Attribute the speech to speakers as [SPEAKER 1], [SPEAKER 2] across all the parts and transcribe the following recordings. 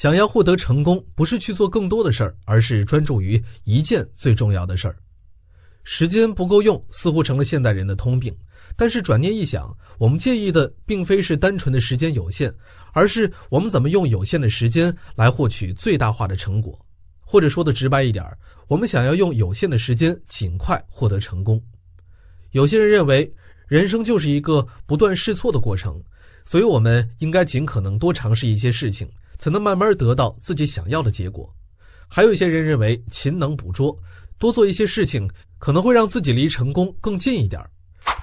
[SPEAKER 1] 想要获得成功，不是去做更多的事儿，而是专注于一件最重要的事儿。时间不够用，似乎成了现代人的通病。但是转念一想，我们介意的并非是单纯的时间有限，而是我们怎么用有限的时间来获取最大化的成果。或者说的直白一点，我们想要用有限的时间尽快获得成功。有些人认为，人生就是一个不断试错的过程，所以我们应该尽可能多尝试一些事情。才能慢慢得到自己想要的结果。还有一些人认为勤能捕捉，多做一些事情可能会让自己离成功更近一点儿。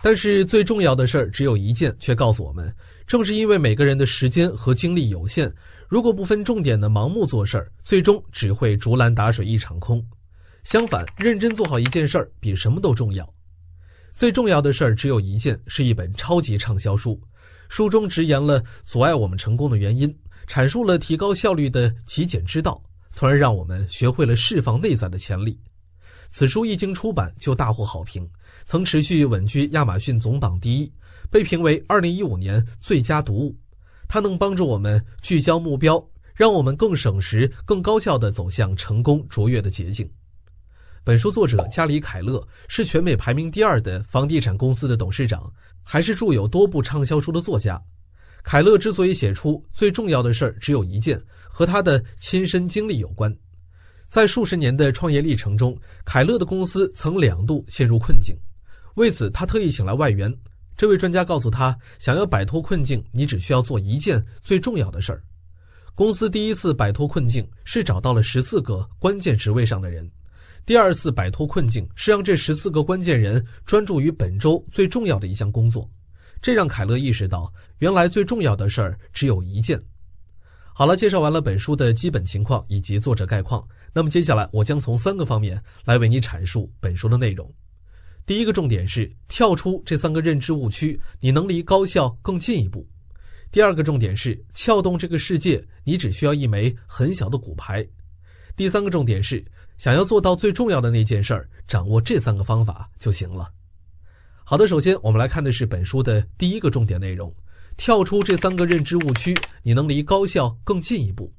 [SPEAKER 1] 但是最重要的事儿只有一件，却告诉我们：正是因为每个人的时间和精力有限，如果不分重点的盲目做事儿，最终只会竹篮打水一场空。相反，认真做好一件事儿比什么都重要。最重要的事儿只有一件，是一本超级畅销书，书中直言了阻碍我们成功的原因。阐述了提高效率的极简之道，从而让我们学会了释放内在的潜力。此书一经出版就大获好评，曾持续稳居亚马逊总榜第一，被评为2015年最佳读物。它能帮助我们聚焦目标，让我们更省时、更高效地走向成功卓越的捷径。本书作者加里·凯勒是全美排名第二的房地产公司的董事长，还是著有多部畅销书的作家。凯勒之所以写出最重要的事儿只有一件，和他的亲身经历有关。在数十年的创业历程中，凯勒的公司曾两度陷入困境。为此，他特意请来外援。这位专家告诉他，想要摆脱困境，你只需要做一件最重要的事儿。公司第一次摆脱困境是找到了十四个关键职位上的人；第二次摆脱困境是让这十四个关键人专注于本周最重要的一项工作。这让凯勒意识到，原来最重要的事儿只有一件。好了，介绍完了本书的基本情况以及作者概况，那么接下来我将从三个方面来为你阐述本书的内容。第一个重点是跳出这三个认知误区，你能离高效更进一步；第二个重点是撬动这个世界，你只需要一枚很小的骨牌；第三个重点是想要做到最重要的那件事儿，掌握这三个方法就行了。好的，首先我们来看的是本书的第一个重点内容：跳出这三个认知误区，你能离高效更进一步。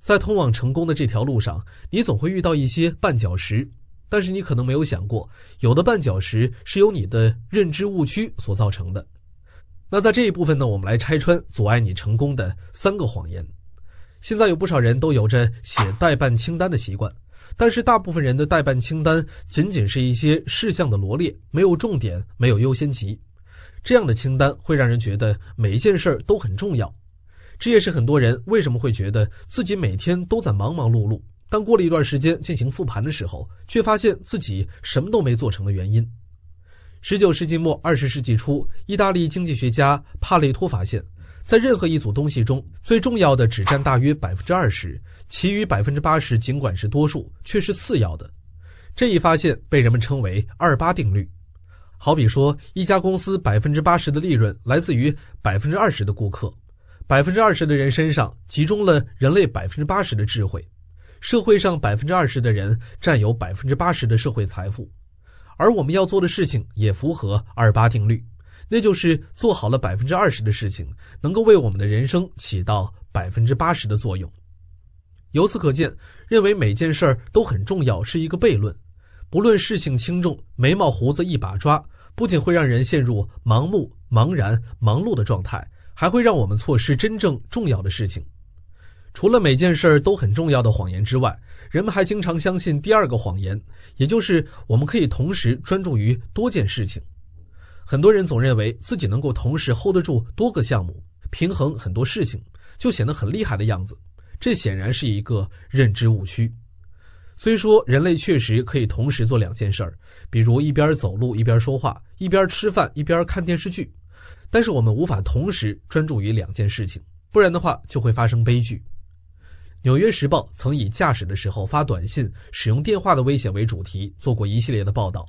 [SPEAKER 1] 在通往成功的这条路上，你总会遇到一些绊脚石，但是你可能没有想过，有的绊脚石是由你的认知误区所造成的。那在这一部分呢，我们来拆穿阻碍你成功的三个谎言。现在有不少人都有着写代办清单的习惯。但是，大部分人的代办清单仅仅是一些事项的罗列，没有重点，没有优先级。这样的清单会让人觉得每一件事儿都很重要，这也是很多人为什么会觉得自己每天都在忙忙碌碌，但过了一段时间进行复盘的时候，却发现自己什么都没做成的原因。十九世纪末、二十世纪初，意大利经济学家帕累托发现，在任何一组东西中，最重要的只占大约百分之二十。其余百分之八十，尽管是多数，却是次要的。这一发现被人们称为“二八定律”。好比说，一家公司百分之八十的利润来自于百分之二十的顾客，百分之二十的人身上集中了人类百分之八十的智慧。社会上百分之二十的人占有百分之八十的社会财富，而我们要做的事情也符合二八定律，那就是做好了百分之二十的事情，能够为我们的人生起到百分之八十的作用。由此可见，认为每件事儿都很重要是一个悖论。不论事情轻重，眉毛胡子一把抓，不仅会让人陷入盲目、茫然、忙碌的状态，还会让我们错失真正重要的事情。除了“每件事儿都很重要”的谎言之外，人们还经常相信第二个谎言，也就是我们可以同时专注于多件事情。很多人总认为自己能够同时 hold 得住多个项目，平衡很多事情，就显得很厉害的样子。这显然是一个认知误区。虽说人类确实可以同时做两件事儿，比如一边走路一边说话，一边吃饭一边看电视剧，但是我们无法同时专注于两件事情，不然的话就会发生悲剧。《纽约时报》曾以“驾驶的时候发短信，使用电话的危险”为主题做过一系列的报道。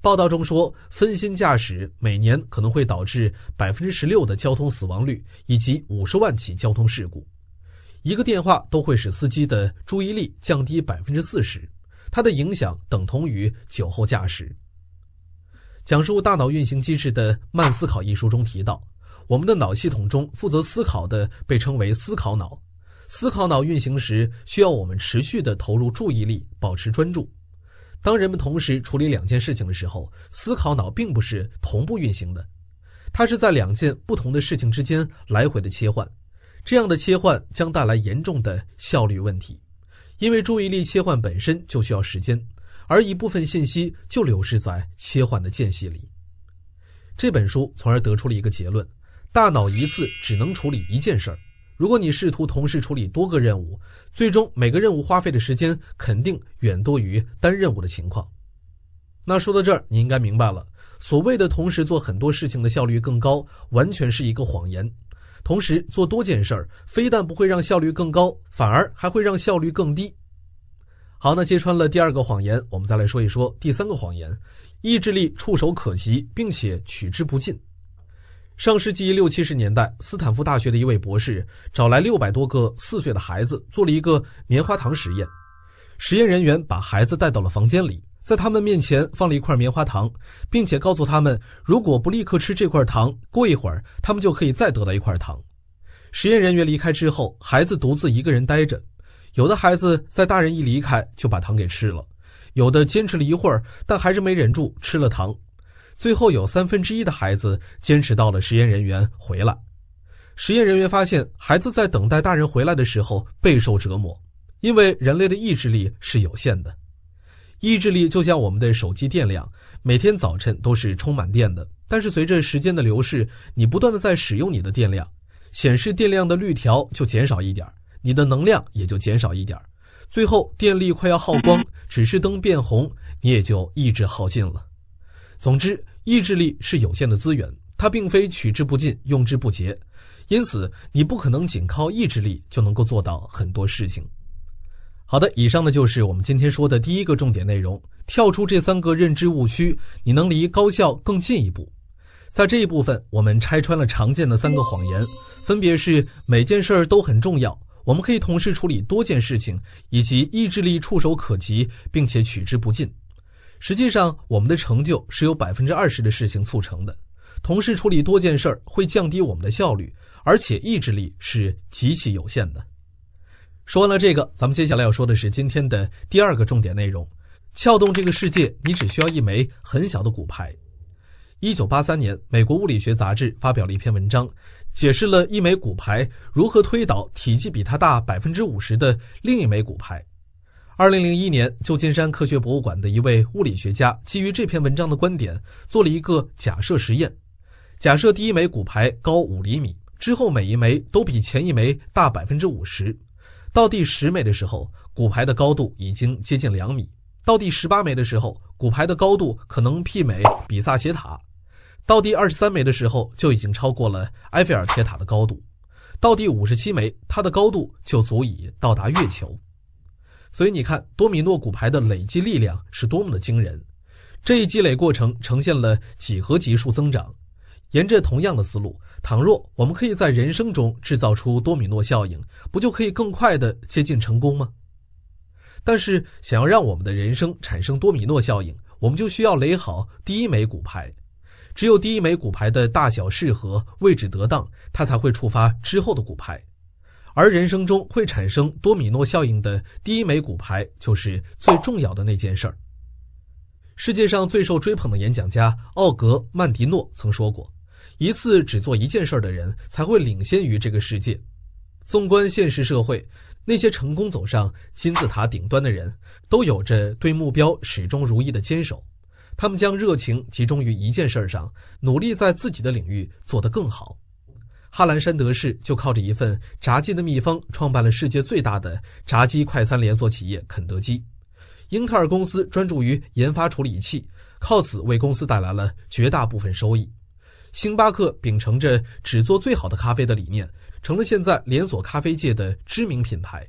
[SPEAKER 1] 报道中说，分心驾驶每年可能会导致百分之十六的交通死亡率以及五十万起交通事故。一个电话都会使司机的注意力降低百分之四十，它的影响等同于酒后驾驶。讲述大脑运行机制的《慢思考》一书中提到，我们的脑系统中负责思考的被称为思考脑，思考脑运行时需要我们持续的投入注意力，保持专注。当人们同时处理两件事情的时候，思考脑并不是同步运行的，它是在两件不同的事情之间来回的切换。这样的切换将带来严重的效率问题，因为注意力切换本身就需要时间，而一部分信息就流失在切换的间隙里。这本书从而得出了一个结论：大脑一次只能处理一件事儿。如果你试图同时处理多个任务，最终每个任务花费的时间肯定远多于单任务的情况。那说到这儿，你应该明白了，所谓的同时做很多事情的效率更高，完全是一个谎言。同时做多件事儿，非但不会让效率更高，反而还会让效率更低。好，那揭穿了第二个谎言，我们再来说一说第三个谎言：意志力触手可及，并且取之不尽。上世纪六七十年代，斯坦福大学的一位博士找来六百多个四岁的孩子做了一个棉花糖实验。实验人员把孩子带到了房间里。在他们面前放了一块棉花糖，并且告诉他们，如果不立刻吃这块糖，过一会儿他们就可以再得到一块糖。实验人员离开之后，孩子独自一个人呆着。有的孩子在大人一离开就把糖给吃了，有的坚持了一会儿，但还是没忍住吃了糖。最后有三分之一的孩子坚持到了实验人员回来。实验人员发现，孩子在等待大人回来的时候备受折磨，因为人类的意志力是有限的。意志力就像我们的手机电量，每天早晨都是充满电的。但是随着时间的流逝，你不断的在使用你的电量，显示电量的绿条就减少一点，你的能量也就减少一点。最后电力快要耗光，指示灯变红，你也就意志耗尽了。总之，意志力是有限的资源，它并非取之不尽用之不竭，因此你不可能仅靠意志力就能够做到很多事情。好的，以上呢就是我们今天说的第一个重点内容。跳出这三个认知误区，你能离高效更进一步。在这一部分，我们拆穿了常见的三个谎言，分别是：每件事儿都很重要；我们可以同时处理多件事情；以及意志力触手可及，并且取之不尽。实际上，我们的成就是由百分之二十的事情促成的。同时处理多件事儿会降低我们的效率，而且意志力是极其有限的。说完了这个，咱们接下来要说的是今天的第二个重点内容：撬动这个世界，你只需要一枚很小的骨牌。1983年，美国物理学杂志发表了一篇文章，解释了一枚骨牌如何推倒体积比它大50%的另一枚骨牌。2001年，旧金山科学博物馆的一位物理学家基于这篇文章的观点，做了一个假设实验：假设第一枚骨牌高5厘米，之后每一枚都比前一枚大50%。到第十枚的时候，骨牌的高度已经接近两米；到第十八枚的时候，骨牌的高度可能媲美比萨斜塔；到第二十三枚的时候，就已经超过了埃菲尔铁塔的高度；到第五十七枚，它的高度就足以到达月球。所以你看，多米诺骨牌的累积力量是多么的惊人！这一积累过程呈现了几何级数增长。沿着同样的思路。倘若我们可以在人生中制造出多米诺效应，不就可以更快的接近成功吗？但是，想要让我们的人生产生多米诺效应，我们就需要垒好第一枚骨牌。只有第一枚骨牌的大小适合、位置得当，它才会触发之后的骨牌。而人生中会产生多米诺效应的第一枚骨牌，就是最重要的那件事儿。世界上最受追捧的演讲家奥格曼迪诺曾说过。一次只做一件事儿的人才会领先于这个世界。纵观现实社会，那些成功走上金字塔顶端的人，都有着对目标始终如一的坚守。他们将热情集中于一件事儿上，努力在自己的领域做得更好。哈兰·山德士就靠着一份炸鸡的秘方，创办了世界最大的炸鸡快餐连锁企业肯德基。英特尔公司专注于研发处理器，靠此为公司带来了绝大部分收益。星巴克秉承着只做最好的咖啡的理念，成了现在连锁咖啡界的知名品牌。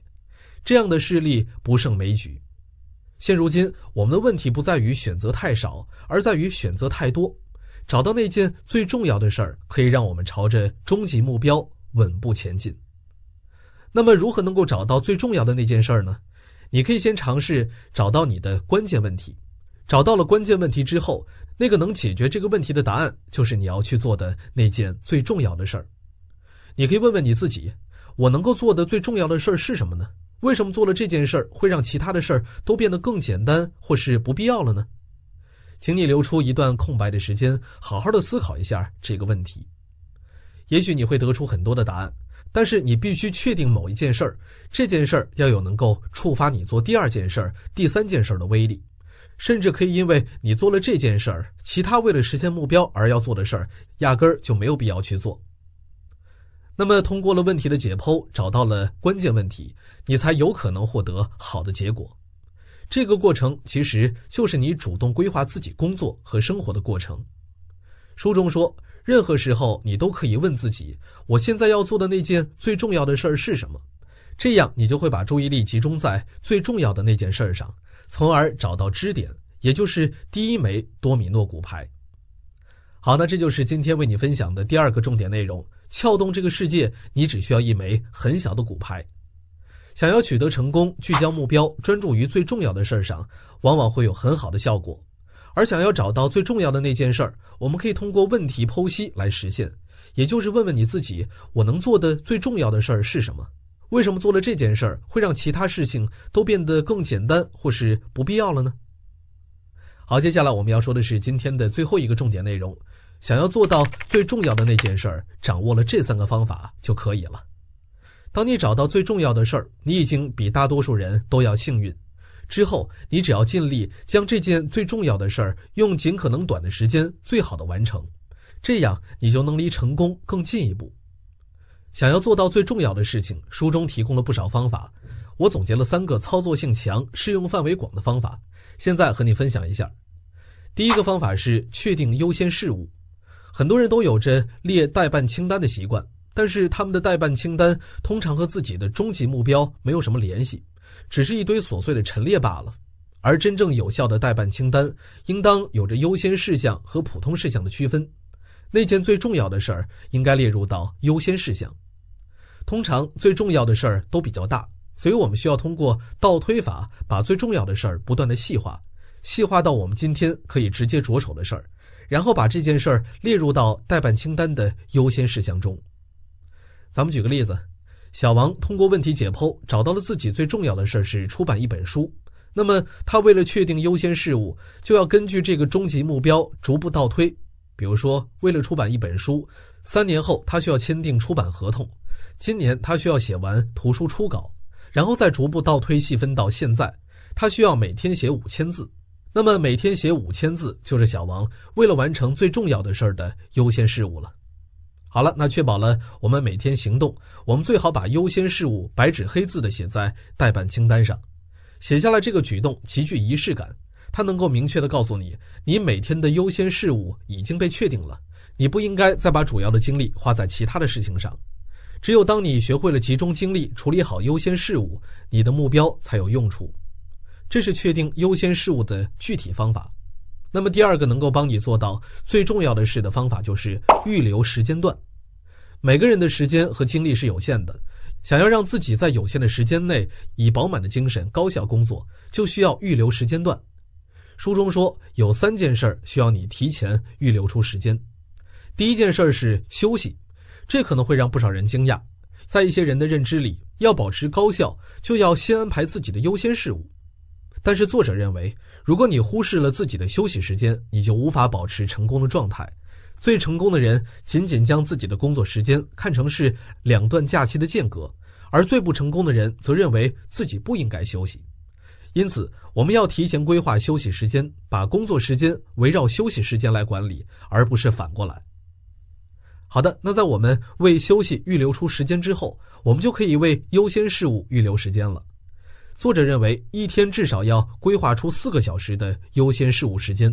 [SPEAKER 1] 这样的事例不胜枚举。现如今，我们的问题不在于选择太少，而在于选择太多。找到那件最重要的事儿，可以让我们朝着终极目标稳步前进。那么，如何能够找到最重要的那件事儿呢？你可以先尝试找到你的关键问题。找到了关键问题之后，那个能解决这个问题的答案，就是你要去做的那件最重要的事儿。你可以问问你自己：我能够做的最重要的事儿是什么呢？为什么做了这件事儿会让其他的事儿都变得更简单或是不必要了呢？请你留出一段空白的时间，好好的思考一下这个问题。也许你会得出很多的答案，但是你必须确定某一件事儿，这件事儿要有能够触发你做第二件事、第三件事的威力。甚至可以因为你做了这件事儿，其他为了实现目标而要做的事儿，压根儿就没有必要去做。那么，通过了问题的解剖，找到了关键问题，你才有可能获得好的结果。这个过程其实就是你主动规划自己工作和生活的过程。书中说，任何时候你都可以问自己：“我现在要做的那件最重要的事儿是什么？”这样，你就会把注意力集中在最重要的那件事上。从而找到支点，也就是第一枚多米诺骨牌。好，那这就是今天为你分享的第二个重点内容：撬动这个世界，你只需要一枚很小的骨牌。想要取得成功，聚焦目标，专注于最重要的事儿上，往往会有很好的效果。而想要找到最重要的那件事儿，我们可以通过问题剖析来实现，也就是问问你自己：我能做的最重要的事儿是什么？为什么做了这件事儿会让其他事情都变得更简单或是不必要了呢？好，接下来我们要说的是今天的最后一个重点内容。想要做到最重要的那件事儿，掌握了这三个方法就可以了。当你找到最重要的事儿，你已经比大多数人都要幸运。之后，你只要尽力将这件最重要的事儿用尽可能短的时间最好的完成，这样你就能离成功更进一步。想要做到最重要的事情，书中提供了不少方法，我总结了三个操作性强、适用范围广的方法，现在和你分享一下。第一个方法是确定优先事务，很多人都有着列待办清单的习惯，但是他们的待办清单通常和自己的终极目标没有什么联系，只是一堆琐碎的陈列罢了。而真正有效的待办清单应当有着优先事项和普通事项的区分，那件最重要的事儿应该列入到优先事项。通常最重要的事儿都比较大，所以我们需要通过倒推法，把最重要的事儿不断的细化，细化到我们今天可以直接着手的事儿，然后把这件事儿列入到待办清单的优先事项中。咱们举个例子，小王通过问题解剖找到了自己最重要的事儿是出版一本书，那么他为了确定优先事务，就要根据这个终极目标逐步倒推，比如说为了出版一本书，三年后他需要签订出版合同。今年他需要写完图书初稿，然后再逐步倒推细分到现在，他需要每天写五千字。那么每天写五千字就是小王为了完成最重要的事儿的优先事务了。好了，那确保了我们每天行动，我们最好把优先事务白纸黑字的写在待办清单上，写下来这个举动极具仪式感，它能够明确的告诉你，你每天的优先事务已经被确定了，你不应该再把主要的精力花在其他的事情上。只有当你学会了集中精力处理好优先事务，你的目标才有用处。这是确定优先事务的具体方法。那么，第二个能够帮你做到最重要的事的方法就是预留时间段。每个人的时间和精力是有限的，想要让自己在有限的时间内以饱满的精神高效工作，就需要预留时间段。书中说，有三件事需要你提前预留出时间。第一件事是休息。这可能会让不少人惊讶，在一些人的认知里，要保持高效，就要先安排自己的优先事务。但是作者认为，如果你忽视了自己的休息时间，你就无法保持成功的状态。最成功的人仅仅将自己的工作时间看成是两段假期的间隔，而最不成功的人则认为自己不应该休息。因此，我们要提前规划休息时间，把工作时间围绕休息时间来管理，而不是反过来。好的，那在我们为休息预留出时间之后，我们就可以为优先事务预留时间了。作者认为，一天至少要规划出四个小时的优先事务时间，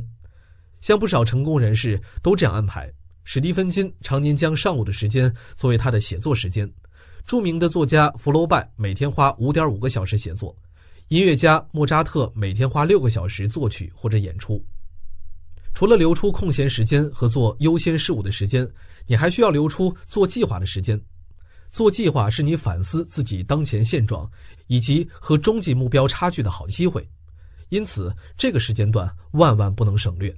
[SPEAKER 1] 像不少成功人士都这样安排。史蒂芬金常年将上午的时间作为他的写作时间，著名的作家弗楼拜每天花五点五个小时写作，音乐家莫扎特每天花六个小时作曲或者演出。除了留出空闲时间和做优先事务的时间，你还需要留出做计划的时间。做计划是你反思自己当前现状以及和终极目标差距的好机会，因此这个时间段万万不能省略。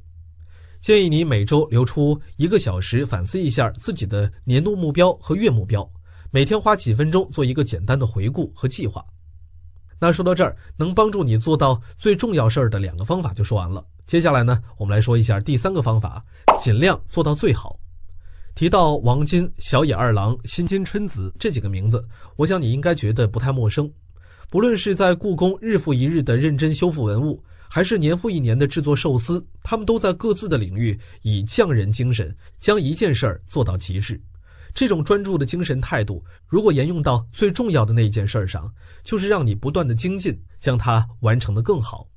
[SPEAKER 1] 建议你每周留出一个小时反思一下自己的年度目标和月目标，每天花几分钟做一个简单的回顾和计划。那说到这儿，能帮助你做到最重要事儿的两个方法就说完了。接下来呢，我们来说一下第三个方法，尽量做到最好。提到王金、小野二郎、新津春子这几个名字，我想你应该觉得不太陌生。不论是在故宫日复一日的认真修复文物，还是年复一年的制作寿司，他们都在各自的领域以匠人精神将一件事儿做到极致。这种专注的精神态度，如果沿用到最重要的那一件事上，就是让你不断的精进，将它完成的更好。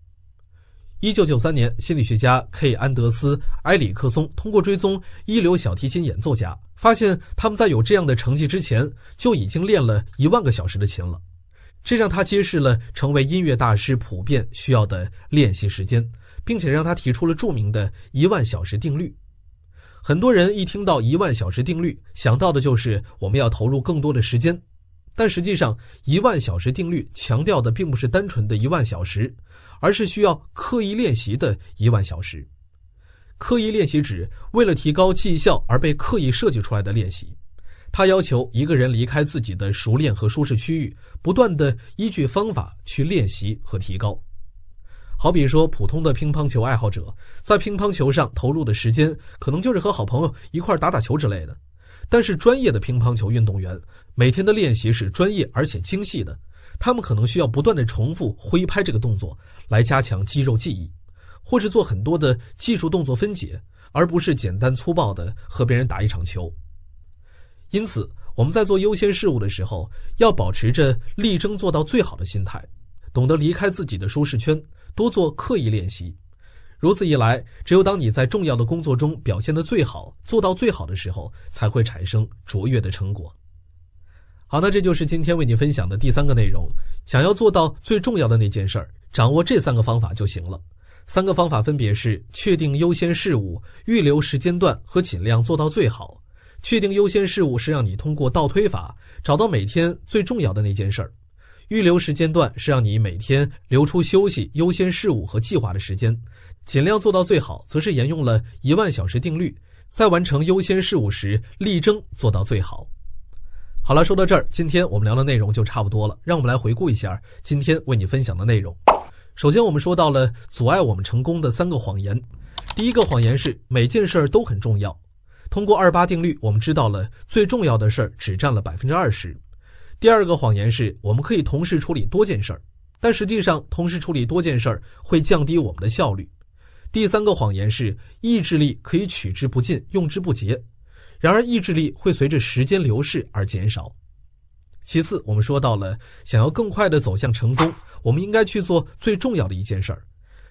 [SPEAKER 1] 一九九三年，心理学家 K 安德斯埃里克松通过追踪一流小提琴演奏家，发现他们在有这样的成绩之前，就已经练了一万个小时的琴了。这让他揭示了成为音乐大师普遍需要的练习时间，并且让他提出了著名的“一万小时定律”。很多人一听到一万小时定律，想到的就是我们要投入更多的时间，但实际上，一万小时定律强调的并不是单纯的一万小时，而是需要刻意练习的一万小时。刻意练习指为了提高绩效而被刻意设计出来的练习，它要求一个人离开自己的熟练和舒适区域，不断的依据方法去练习和提高。好比说，普通的乒乓球爱好者在乒乓球上投入的时间，可能就是和好朋友一块打打球之类的；但是，专业的乒乓球运动员每天的练习是专业而且精细的，他们可能需要不断的重复挥拍这个动作来加强肌肉记忆，或是做很多的技术动作分解，而不是简单粗暴的和别人打一场球。因此，我们在做优先事务的时候，要保持着力争做到最好的心态，懂得离开自己的舒适圈。多做刻意练习，如此一来，只有当你在重要的工作中表现得最好、做到最好的时候，才会产生卓越的成果。好，那这就是今天为你分享的第三个内容。想要做到最重要的那件事儿，掌握这三个方法就行了。三个方法分别是：确定优先事物、预留时间段和尽量做到最好。确定优先事物是让你通过倒推法找到每天最重要的那件事儿。预留时间段是让你每天留出休息、优先事务和计划的时间，尽量做到最好，则是沿用了一万小时定律，在完成优先事务时力争做到最好。好了，说到这儿，今天我们聊的内容就差不多了。让我们来回顾一下今天为你分享的内容。首先，我们说到了阻碍我们成功的三个谎言。第一个谎言是每件事儿都很重要。通过二八定律，我们知道了最重要的事儿只占了百分之二十。第二个谎言是，我们可以同时处理多件事儿，但实际上同时处理多件事儿会降低我们的效率。第三个谎言是，意志力可以取之不尽用之不竭，然而意志力会随着时间流逝而减少。其次，我们说到了想要更快的走向成功，我们应该去做最重要的一件事儿，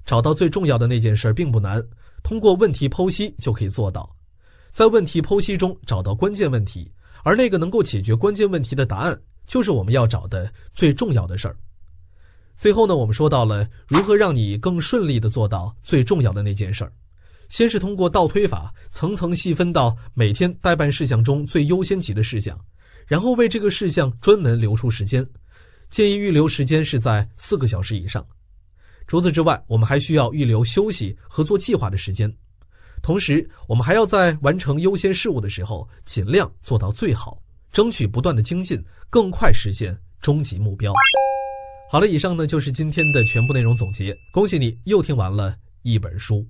[SPEAKER 1] 找到最重要的那件事并不难，通过问题剖析就可以做到，在问题剖析中找到关键问题，而那个能够解决关键问题的答案。就是我们要找的最重要的事儿。最后呢，我们说到了如何让你更顺利的做到最重要的那件事儿。先是通过倒推法，层层细分到每天待办事项中最优先级的事项，然后为这个事项专门留出时间。建议预留时间是在四个小时以上。除此之外，我们还需要预留休息和做计划的时间。同时，我们还要在完成优先事务的时候，尽量做到最好。争取不断的精进，更快实现终极目标。好了，以上呢就是今天的全部内容总结。恭喜你又听完了一本书。